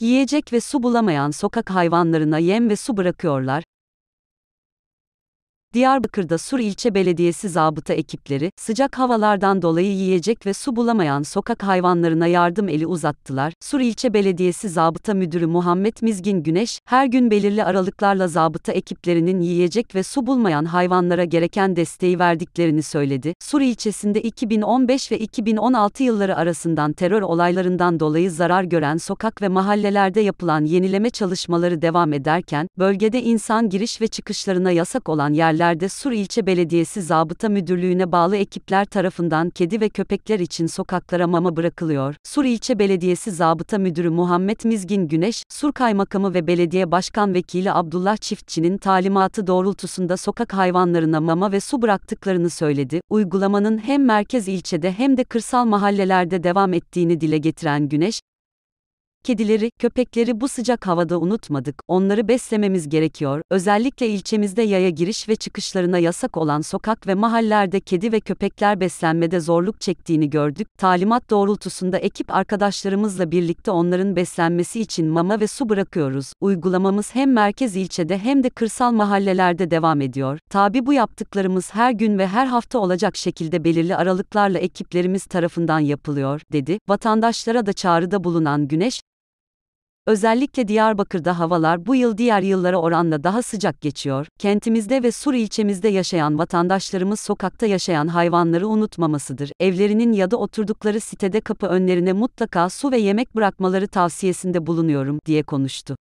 Yiyecek ve su bulamayan sokak hayvanlarına yem ve su bırakıyorlar, Diyarbakır'da Sur İlçe Belediyesi zabıta ekipleri, sıcak havalardan dolayı yiyecek ve su bulamayan sokak hayvanlarına yardım eli uzattılar. Sur İlçe Belediyesi Zabıta Müdürü Muhammed Mizgin Güneş, her gün belirli aralıklarla zabıta ekiplerinin yiyecek ve su bulmayan hayvanlara gereken desteği verdiklerini söyledi. Sur ilçesinde 2015 ve 2016 yılları arasından terör olaylarından dolayı zarar gören sokak ve mahallelerde yapılan yenileme çalışmaları devam ederken, bölgede insan giriş ve çıkışlarına yasak olan yerler mahallelerde Sur İlçe Belediyesi Zabıta Müdürlüğü'ne bağlı ekipler tarafından kedi ve köpekler için sokaklara mama bırakılıyor. Sur İlçe Belediyesi Zabıta Müdürü Muhammed Mizgin Güneş, Sur Kaymakamı ve Belediye Başkan Vekili Abdullah Çiftçi'nin talimatı doğrultusunda sokak hayvanlarına mama ve su bıraktıklarını söyledi. Uygulamanın hem merkez ilçede hem de kırsal mahallelerde devam ettiğini dile getiren Güneş, Kedileri, köpekleri bu sıcak havada unutmadık. Onları beslememiz gerekiyor. Özellikle ilçemizde yaya giriş ve çıkışlarına yasak olan sokak ve mahallelerde kedi ve köpekler beslenmede zorluk çektiğini gördük. Talimat doğrultusunda ekip arkadaşlarımızla birlikte onların beslenmesi için mama ve su bırakıyoruz. Uygulamamız hem merkez ilçede hem de kırsal mahallelerde devam ediyor. Tabi bu yaptıklarımız her gün ve her hafta olacak şekilde belirli aralıklarla ekiplerimiz tarafından yapılıyor, dedi. Vatandaşlara da çağrıda bulunan Güneş, Özellikle Diyarbakır'da havalar bu yıl diğer yıllara oranla daha sıcak geçiyor. Kentimizde ve Sur ilçemizde yaşayan vatandaşlarımız sokakta yaşayan hayvanları unutmamasıdır. Evlerinin ya da oturdukları sitede kapı önlerine mutlaka su ve yemek bırakmaları tavsiyesinde bulunuyorum diye konuştu.